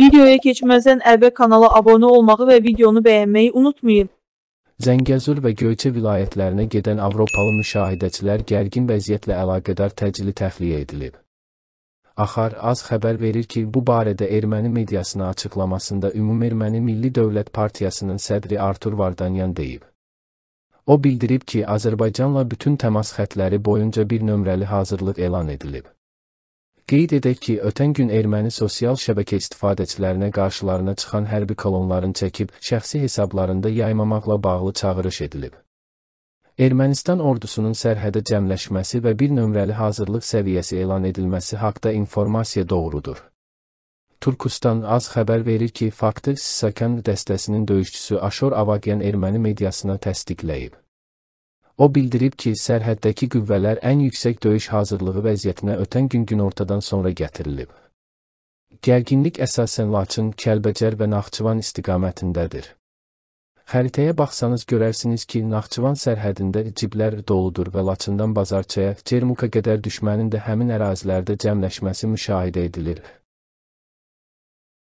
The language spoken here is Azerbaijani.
Videoya keçməzdən əvvəl kanala abunə olmağı və videonu bəyənməyi unutmayın. Zəngəzur və Göyçə vilayətlərinə gedən Avropalı müşahidəçilər gərgin vəziyyətlə əlaqədar təcili təxliyə edilib. Axar az xəbər verir ki, bu barədə erməni mediasına açıqlamasında Ümum Erməni Milli Dövlət Partiyasının sədri Artur Vardanyan deyib. O bildirib ki, Azərbaycanla bütün təmas xətləri boyunca bir nömrəli hazırlıq elan edilib. Qeyd edək ki, ötən gün erməni sosial şəbəkə istifadəçilərinə qarşılarına çıxan hərbi kolonların çəkib şəxsi hesablarında yaymamaqla bağlı çağırış edilib. Ermənistan ordusunun sərhədə cəmləşməsi və bir nömrəli hazırlıq səviyyəsi elan edilməsi haqda informasiya doğrudur. Turkustan az xəbər verir ki, faktı Sisakan dəstəsinin döyüşçüsü Aşor Avagyan erməni mediasına təsdiqləyib. O bildirib ki, sərhəddəki qüvvələr ən yüksək döyüş hazırlığı vəziyyətinə ötən gün günortadan sonra gətirilib. Gərginlik əsasən Laçın, Kəlbəcər və Naxçıvan istiqamətindədir. Xəritəyə baxsanız görərsiniz ki, Naxçıvan sərhədində ciblər doludur və Laçından Bazarçaya, Cermuka qədər düşmənin də həmin ərazilərdə cəmləşməsi müşahidə edilir.